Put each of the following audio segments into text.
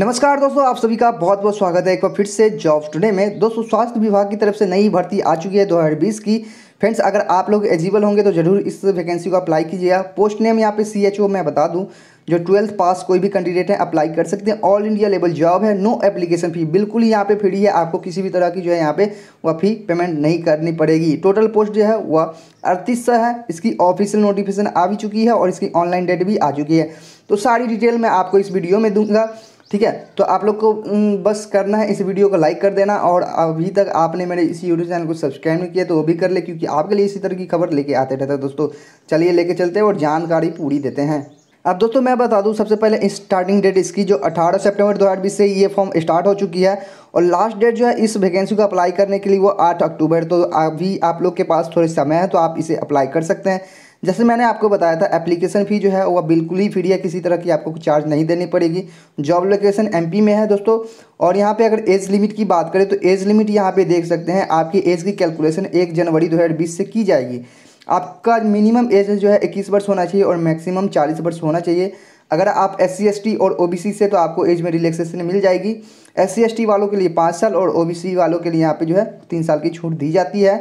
नमस्कार दोस्तों आप सभी का बहुत बहुत स्वागत है एक बार फिर से जॉब टुडे में दोस्तों स्वास्थ्य विभाग की तरफ से नई भर्ती आ चुकी है 2020 की फ्रेंड्स अगर आप लोग एलिजिबल होंगे तो ज़रूर इस वैकेंसी को अप्लाई कीजिएगा पोस्ट नेम यहाँ पे सी एच ओ मैं बता दूँ जो ट्वेल्थ पास कोई भी कैंडिडेट है अप्लाई कर सकते हैं ऑल इंडिया लेवल जॉब है नो एप्लीकेशन फ़ी बिल्कुल यहाँ पे फ्री है आपको किसी भी तरह की जो है यहाँ पे वह फ़ी पेमेंट नहीं करनी पड़ेगी टोटल पोस्ट जो है वह अड़तीस सौ है इसकी ऑफिशियल नोटिफिकेशन आ भी चुकी है और इसकी ऑनलाइन डेट भी आ चुकी है तो सारी डिटेल मैं आपको इस वीडियो में दूंगा ठीक है तो आप लोग को बस करना है इस वीडियो को लाइक कर देना और अभी तक आपने मेरे इस यूट्यूब चैनल को सब्सक्राइब नहीं किया तो वो भी कर ले क्योंकि आपके लिए इसी तरह की खबर लेके आते रहते हैं दोस्तों चलिए लेके चलते हैं और जानकारी पूरी देते हैं अब दोस्तों मैं बता दूं सबसे पहले स्टार्टिंग डेट इसकी जो 18 सितंबर 2020 से ये फॉर्म स्टार्ट हो चुकी है और लास्ट डेट जो है इस वैकेंसी को अप्लाई करने के लिए वो 8 अक्टूबर तो अभी आप लोग के पास थोड़े समय है तो आप इसे अप्लाई कर सकते हैं जैसे मैंने आपको बताया था एप्लीकेशन फ़ी जो है वह बिल्कुल ही फ्री है किसी तरह की आपको चार्ज नहीं देनी पड़ेगी जॉब लोकेशन एमपी में है दोस्तों और यहाँ पे अगर एज लिमिट की बात करें तो एज लिमिट यहाँ पे देख सकते हैं आपकी एज की कैलकुलेशन एक जनवरी दो से की जाएगी आपका मिनिमम एज जो है इक्कीस वर्ष होना चाहिए और मैक्सिमम चालीस वर्ष होना चाहिए अगर आप एस सी और ओ से तो आपको एज में रिलैक्सेशन मिल जाएगी एस सी वालों के लिए पाँच साल और ओ वालों के लिए यहाँ पे जो है तीन साल की छूट दी जाती है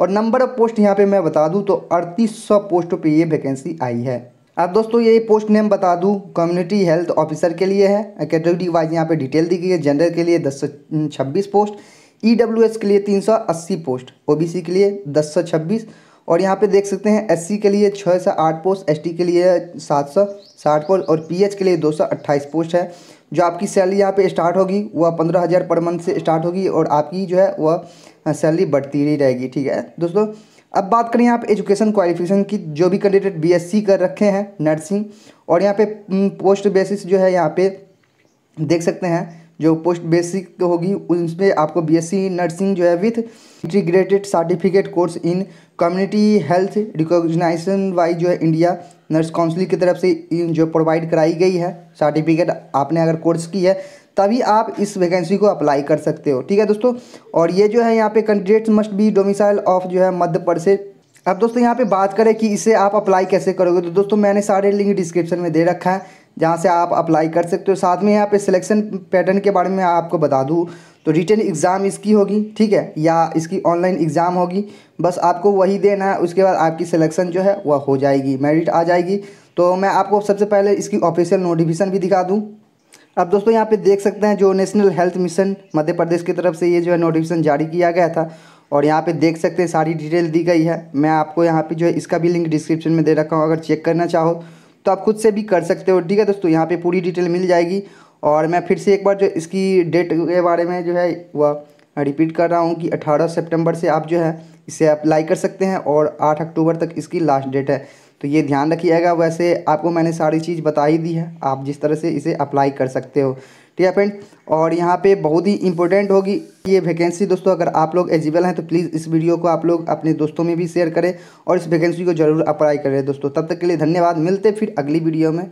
और नंबर ऑफ पोस्ट यहाँ पे मैं बता दूँ तो अड़तीस सौ पोस्टों पे ये वैकेंसी आई है अब दोस्तों ये पोस्ट नेम बता दूँ कम्युनिटी हेल्थ ऑफिसर के लिए है कैटेगरी वाइज यहाँ पे डिटेल दी गई है जनरल के लिए दस पोस्ट ई के लिए तीन पोस्ट ओ के लिए दस और यहाँ पे देख सकते हैं एस के लिए छः सौ आठ पोस्ट एस के लिए सात सौ साठ पोस्ट और पी के लिए दो सौ अट्ठाईस पोस्ट है जो आपकी सैलरी यहाँ पे स्टार्ट होगी वह पंद्रह हज़ार पर मंथ से स्टार्ट होगी और आपकी जो है वह हाँ, सैलरी बढ़ती ही रहेगी ठीक है दोस्तों अब बात करें आप एजुकेशन क्वालिफिकेशन की जो भी कैंडिडेट बीएससी कर रखे हैं नर्सिंग और यहाँ पे पोस्ट बेसिस जो है यहाँ पे देख सकते हैं जो पोस्ट बेसिक होगी उसमें आपको बीएससी नर्सिंग जो है with integrated certificate course in community health recognisation wise जो है इंडिया नर्स काउंसिल की तरफ से जो प्रोवाइड कराई गई है सर्टिफिकेट आपने अगर कोर्स की है तभी आप इस वैकेंसी को अप्लाई कर सकते हो ठीक है दोस्तों और ये जो है यहाँ पे candidates must be domicile of जो है मध्य प्रदेश अब दोस्तों यहाँ पे बात करें कि इसे आप अप्लाई कैसे करोगे तो दोस्तों मैंने सारे लिंक डिस्क्रिप्शन में दे रखा है जहाँ से आप अप्लाई कर सकते हो साथ में यहाँ पे सिलेक्शन पैटर्न के बारे में आपको बता दूँ तो रिटर्न एग्ज़ाम इसकी होगी ठीक है या इसकी ऑनलाइन एग्ज़ाम होगी बस आपको वही देना है उसके बाद आपकी सिलेक्शन जो है वह हो जाएगी मेरिट आ जाएगी तो मैं आपको सबसे पहले इसकी ऑफिशियल नोटिफिकेशन भी दिखा दूँ अब दोस्तों यहाँ पे देख सकते हैं जो national health mission Madhya Pradesh की तरफ से ये जो है नोटिफिकेशन जारी किया गया था और यहाँ पे देख सकते हैं सारी डिटेल दी गई है मैं आपको यहाँ पे जो है इसका भी लिंक डिस्क्रिप्शन में दे रखा हूँ अगर चेक करना चाहो तो आप खुद से भी कर सकते हो ठीक है दोस्तों यहाँ पे पूरी डिटेल मिल जाएगी और मैं फिर से एक बार जो इसकी डेट के बारे में जो है वह रिपीट कर रहा हूँ कि अठारह सेप्टेम्बर से आप जो है इसे अप्लाई कर सकते हैं और आठ अक्टूबर तक इसकी लास्ट डेट है तो ये ध्यान रखिएगा वैसे आपको मैंने सारी चीज़ बता ही दी है आप जिस तरह से इसे अप्लाई कर सकते हो ठीक है फ्रेंड और यहाँ पे बहुत ही इंपॉर्टेंट होगी ये वैकेंसी दोस्तों अगर आप लोग एलिजिबल हैं तो प्लीज़ इस वीडियो को आप लोग अपने दोस्तों में भी शेयर करें और इस वैकेंसी को जरूर अप्लाई करें दोस्तों तब तक के लिए धन्यवाद मिलते फिर अगली वीडियो में